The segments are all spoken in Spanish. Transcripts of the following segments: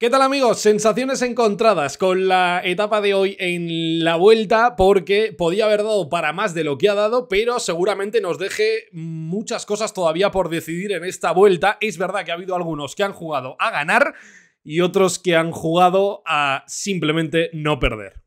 ¿Qué tal amigos? Sensaciones encontradas con la etapa de hoy en la vuelta porque podía haber dado para más de lo que ha dado, pero seguramente nos deje muchas cosas todavía por decidir en esta vuelta. Es verdad que ha habido algunos que han jugado a ganar y otros que han jugado a simplemente no perder.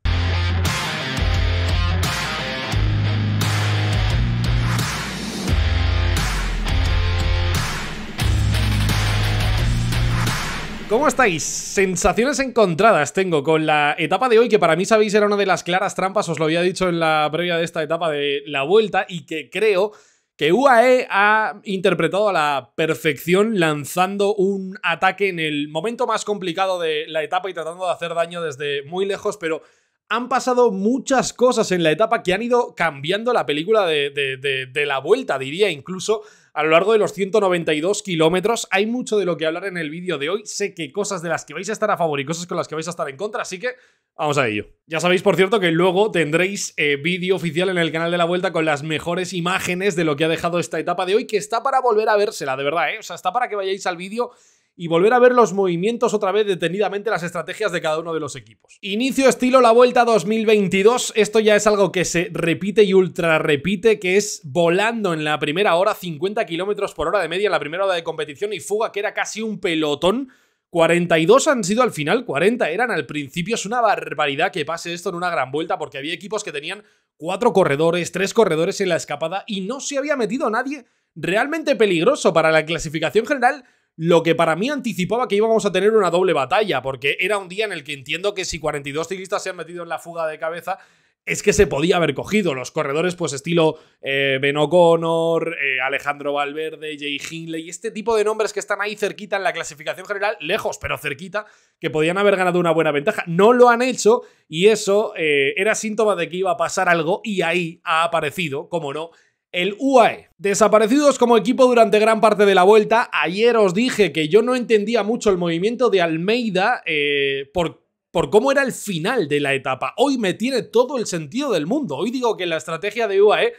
¿Cómo estáis? Sensaciones encontradas tengo con la etapa de hoy, que para mí, sabéis, era una de las claras trampas, os lo había dicho en la previa de esta etapa de la vuelta, y que creo que UAE ha interpretado a la perfección lanzando un ataque en el momento más complicado de la etapa y tratando de hacer daño desde muy lejos, pero han pasado muchas cosas en la etapa que han ido cambiando la película de, la vuelta, diría incluso a lo largo de los 192 kilómetros. Hay mucho de lo que hablar en el vídeo de hoy. Sé que cosas de las que vais a estar a favor y cosas con las que vais a estar en contra, así que Vamos a ello. Ya sabéis, por cierto, que luego tendréis eh, vídeo oficial en el canal de la vuelta con las mejores imágenes de lo que ha dejado esta etapa de hoy, que está para volver a vérsela, de verdad, ¿eh? O sea, está para que vayáis al vídeo y volver a ver los movimientos otra vez detenidamente, las estrategias de cada uno de los equipos. Inicio estilo la vuelta 2022, esto ya es algo que se repite y ultra repite, que es volando en la primera hora 50 kilómetros por hora de media en la primera hora de competición y fuga que era casi un pelotón. 42 han sido al final, 40 eran al principio. Es una barbaridad que pase esto en una gran vuelta porque había equipos que tenían cuatro corredores, tres corredores en la escapada y no se había metido nadie realmente peligroso para la clasificación general lo que para mí anticipaba que íbamos a tener una doble batalla, porque era un día en el que entiendo que si 42 ciclistas se han metido en la fuga de cabeza, es que se podía haber cogido los corredores, pues estilo eh, Ben O'Connor, eh, Alejandro Valverde, Jay Hindley, este tipo de nombres que están ahí cerquita en la clasificación general, lejos pero cerquita, que podían haber ganado una buena ventaja. No lo han hecho y eso eh, era síntoma de que iba a pasar algo y ahí ha aparecido, como no, el UAE. Desaparecidos como equipo durante gran parte de la vuelta, ayer os dije que yo no entendía mucho el movimiento de Almeida eh, por, por cómo era el final de la etapa. Hoy me tiene todo el sentido del mundo. Hoy digo que la estrategia de UAE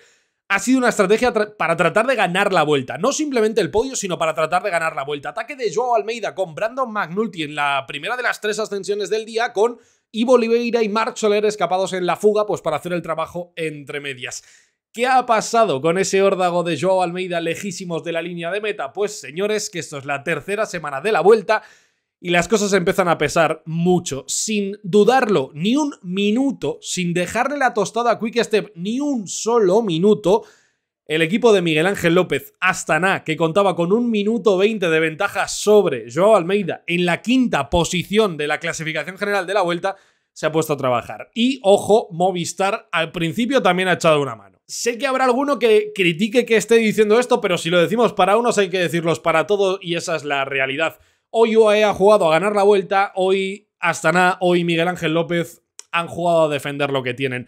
ha sido una estrategia para tratar de ganar la vuelta. No simplemente el podio, sino para tratar de ganar la vuelta. Ataque de Joao Almeida con Brandon McNulty en la primera de las tres ascensiones del día, con Ivo Oliveira y Marc Soler escapados en la fuga, pues para hacer el trabajo entre medias. ¿Qué ha pasado con ese órdago de Joao Almeida lejísimos de la línea de meta? Pues señores, que esto es la tercera semana de la vuelta y las cosas empiezan a pesar mucho. Sin dudarlo ni un minuto, sin dejarle la tostada a Quick Step ni un solo minuto, el equipo de Miguel Ángel López Astana, que contaba con un minuto 20 de ventaja sobre Joao Almeida en la quinta posición de la clasificación general de la vuelta, se ha puesto a trabajar. Y ojo, Movistar al principio también ha echado una mano. Sé que habrá alguno que critique que esté diciendo esto, pero si lo decimos para unos hay que decirlos para todos y esa es la realidad. Hoy UAE ha jugado a ganar la vuelta, hoy Astana, hoy Miguel Ángel López han jugado a defender lo que tienen.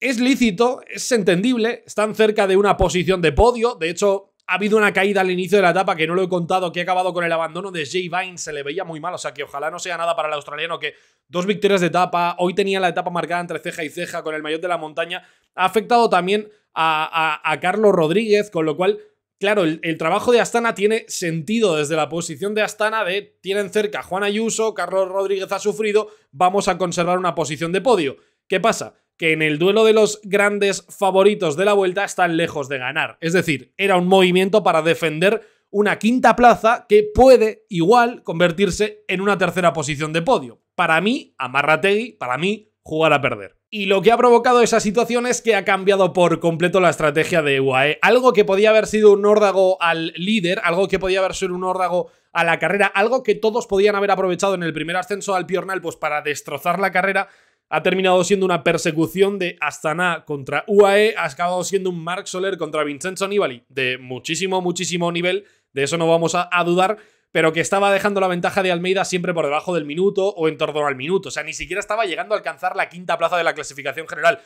Es lícito, es entendible, están cerca de una posición de podio, de hecho ha habido una caída al inicio de la etapa que no lo he contado, que ha acabado con el abandono de Jay Vine, se le veía muy mal, o sea que ojalá no sea nada para el australiano que dos victorias de etapa, hoy tenía la etapa marcada entre ceja y ceja con el mayor de la montaña, ha afectado también a, Carlos Rodríguez, con lo cual, claro, el, el, trabajo de Astana tiene sentido desde la posición de Astana de tienen cerca Juan Ayuso, Carlos Rodríguez ha sufrido, vamos a conservar una posición de podio. ¿Qué pasa? que en el duelo de los grandes favoritos de la vuelta están lejos de ganar. Es decir, era un movimiento para defender una quinta plaza que puede igual convertirse en una tercera posición de podio. Para mí, Amarrategui, para mí, jugar a perder. Y lo que ha provocado esa situación es que ha cambiado por completo la estrategia de UAE. Algo que podía haber sido un órdago al líder, algo que podía haber sido un órdago a la carrera, algo que todos podían haber aprovechado en el primer ascenso al Piornal pues para destrozar la carrera, ha terminado siendo una persecución de Astana contra UAE, ha acabado siendo un Mark Soler contra Vincenzo Nibali, de muchísimo, muchísimo nivel, de eso no vamos a, dudar, pero que estaba dejando la ventaja de Almeida siempre por debajo del minuto o en torno al minuto. O sea, ni siquiera estaba llegando a alcanzar la quinta plaza de la clasificación general.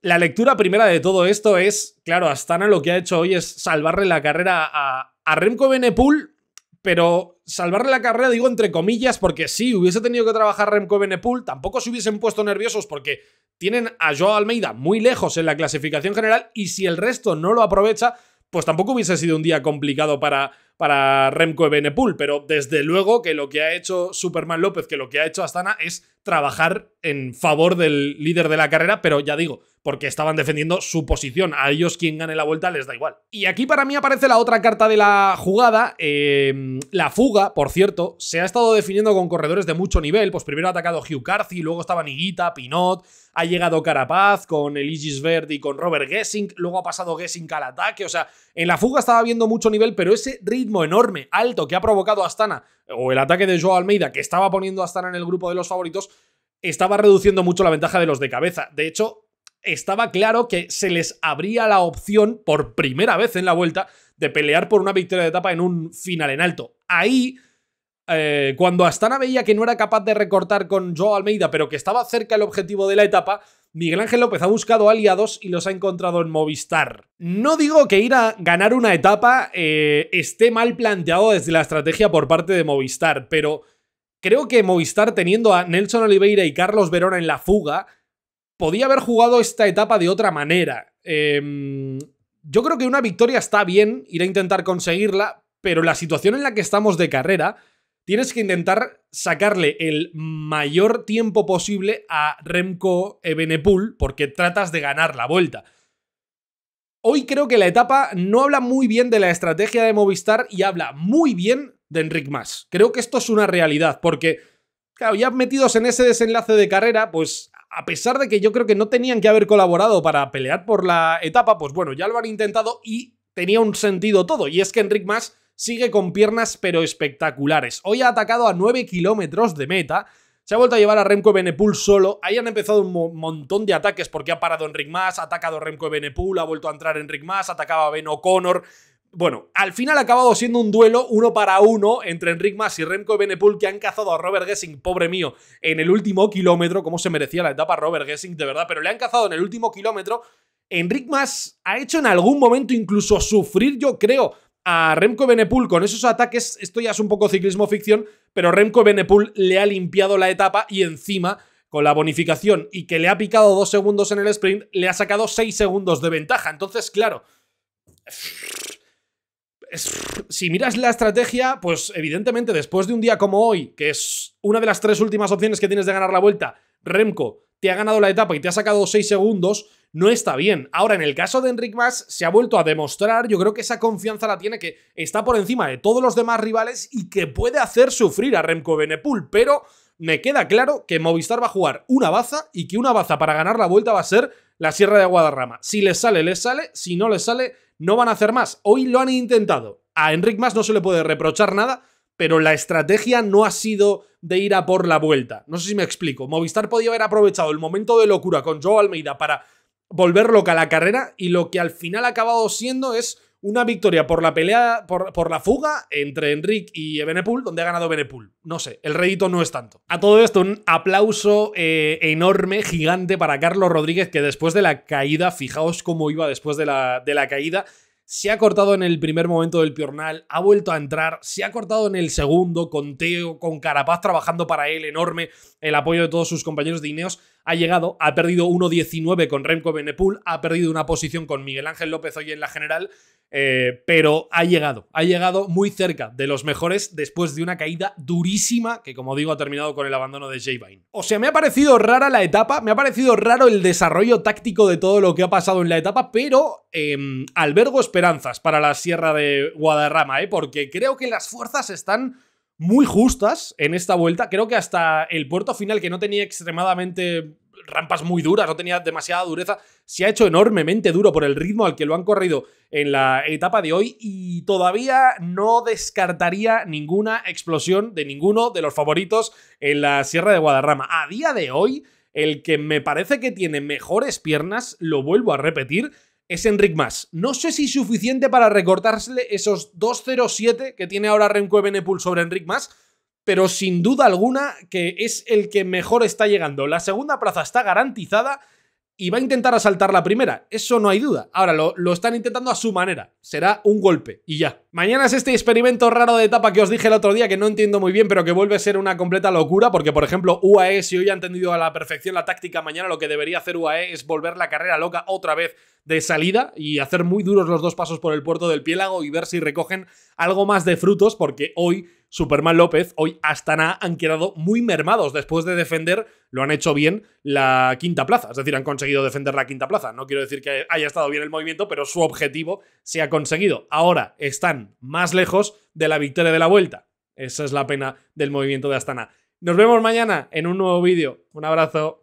La lectura primera de todo esto es, claro, Astana lo que ha hecho hoy es salvarle la carrera a, Remco Benepul pero salvarle la carrera, digo entre comillas, porque si hubiese tenido que trabajar Remco Benepool, tampoco se hubiesen puesto nerviosos porque tienen a Joao Almeida muy lejos en la clasificación general y si el resto no lo aprovecha, pues tampoco hubiese sido un día complicado para, para Remco benepool pero desde luego que lo que ha hecho Superman López, que lo que ha hecho Astana es trabajar en favor del líder de la carrera, pero ya digo, porque estaban defendiendo su posición. A ellos quien gane la vuelta les da igual. Y aquí para mí aparece la otra carta de la jugada. Em, la fuga, por cierto, se ha estado definiendo con corredores de mucho nivel. Pues primero ha atacado Hugh Carthy, luego estaba Niguita, Pinot, ha llegado Carapaz con Elisis Verde y con Robert Gessing, luego ha pasado Gessing al ataque, o sea, en la fuga estaba viendo mucho nivel, pero ese ritmo enorme, alto que ha provocado Astana, o el ataque de Joao Almeida que estaba poniendo a Astana en el grupo de los favoritos, estaba reduciendo mucho la ventaja de los de cabeza. De hecho, estaba claro que se les abría la opción por primera vez en la vuelta de pelear por una victoria de etapa en un final en alto. Ahí, eh, cuando Astana veía que no era capaz de recortar con Joe Almeida, pero que estaba cerca el objetivo de la etapa, Miguel Ángel López ha buscado aliados y los ha encontrado en Movistar. No digo que ir a ganar una etapa eh, esté mal planteado desde la estrategia por parte de Movistar, pero creo que Movistar teniendo a Nelson Oliveira y Carlos Verona en la fuga, podía haber jugado esta etapa de otra manera. Em, yo creo que una victoria está bien, ir a intentar conseguirla, pero la situación en la que estamos de carrera, tienes que intentar sacarle el mayor tiempo posible a Remco Evenepoel, porque tratas de ganar la vuelta. Hoy creo que la etapa no habla muy bien de la estrategia de Movistar y habla muy bien de Enric Mas. Creo que esto es una realidad, porque, claro, ya metidos en ese desenlace de carrera, pues a pesar de que yo creo que no tenían que haber colaborado para pelear por la etapa, pues bueno, ya lo han intentado y tenía un sentido todo. Y es que Enric Mas sigue con piernas pero espectaculares. Hoy ha atacado a 9 kilómetros de meta. Se ha vuelto a llevar a Remco Benepool solo. Ahí han empezado un montón de ataques porque ha parado Enric Mas, ha atacado Remco Benepool, ha vuelto a entrar Enric Mas, atacaba a Ben O'Connor. Bueno, al final ha acabado siendo un duelo uno para uno entre Enric Mas y Remco Benepul que han cazado a Robert Gessing, pobre mío, en el último kilómetro, como se merecía la etapa Robert Gessing, de verdad, pero le han cazado en el último kilómetro. Enric Mas ha hecho en algún momento incluso sufrir, yo creo, a Remco Benepul con esos ataques. Esto ya es un poco ciclismo ficción, pero Remco Benepul le ha limpiado la etapa y encima con la bonificación y que le ha picado dos segundos en el sprint, le ha sacado seis segundos de ventaja. Entonces, claro si miras la estrategia, pues evidentemente después de un día como hoy, que es una de las tres últimas opciones que tienes de ganar la vuelta, Remco te ha ganado la etapa y te ha sacado 6 segundos, no está bien. Ahora, en el caso de Enric Mas, se ha vuelto a demostrar, yo creo que esa confianza la tiene, que está por encima de todos los demás rivales y que puede hacer sufrir a Remco Benepul, pero me queda claro que Movistar va a jugar una baza y que una baza para ganar la vuelta va a ser la Sierra de Guadarrama. Si les sale, les sale. Si no les sale, no van a hacer más. Hoy lo han intentado. A Enric Más no se le puede reprochar nada, pero la estrategia no ha sido de ir a por la vuelta. No sé si me explico. Movistar podía haber aprovechado el momento de locura con Joe Almeida para volver loca la carrera y lo que al final ha acabado siendo es una victoria por la pelea, por, la fuga entre Enric y Benepool, donde ha ganado Benepool. No sé, el rédito no es tanto. A todo esto, un aplauso eh, enorme, gigante para Carlos Rodríguez, que después de la caída, fijaos cómo iba después de la, de la caída, se ha cortado en el primer momento del piornal, ha vuelto a entrar, se ha cortado en el segundo, con Teo, con Carapaz trabajando para él, enorme, el apoyo de todos sus compañeros de Ineos, ha llegado, ha perdido 1.19 con Remco Benepul, ha perdido una posición con Miguel Ángel López hoy en la general, eh, pero ha llegado, ha llegado muy cerca de los mejores después de una caída durísima que, como digo, ha terminado con el abandono de J. Vine. O sea, me ha parecido rara la etapa, me ha parecido raro el desarrollo táctico de todo lo que ha pasado en la etapa, pero em, Albergo espera esperanzas para la Sierra de Guadarrama, ¿eh? porque creo que las fuerzas están muy justas en esta vuelta. Creo que hasta el puerto final, que no tenía extremadamente rampas muy duras, no tenía demasiada dureza, se ha hecho enormemente duro por el ritmo al que lo han corrido en la etapa de hoy y todavía no descartaría ninguna explosión de ninguno de los favoritos en la Sierra de Guadarrama. A día de hoy, el que me parece que tiene mejores piernas, lo vuelvo a repetir, es Enric Mas. No sé si suficiente para recortársele esos 2.07 que tiene ahora Remco Benepul sobre Enric Mas, pero sin duda alguna que es el que mejor está llegando. La segunda plaza está garantizada y va a intentar asaltar la primera, eso no hay duda. Ahora lo, lo, están intentando a su manera, será un golpe y ya. Mañana es este experimento raro de etapa que os dije el otro día que no entiendo muy bien, pero que vuelve a ser una completa locura, porque por ejemplo UAE, si hoy ha entendido a la perfección la táctica, mañana lo que debería hacer UAE es volver la carrera loca otra vez de salida y hacer muy duros los dos pasos por el puerto del Piélago y ver si recogen algo más de frutos, porque hoy Superman López, hoy Astana han quedado muy mermados después de defender, lo han hecho bien, la quinta plaza. Es decir, han conseguido defender la quinta plaza. No quiero decir que haya estado bien el movimiento, pero su objetivo se ha conseguido. Ahora están más lejos de la victoria de la vuelta. Esa es la pena del movimiento de Astana. Nos vemos mañana en un nuevo vídeo. Un abrazo.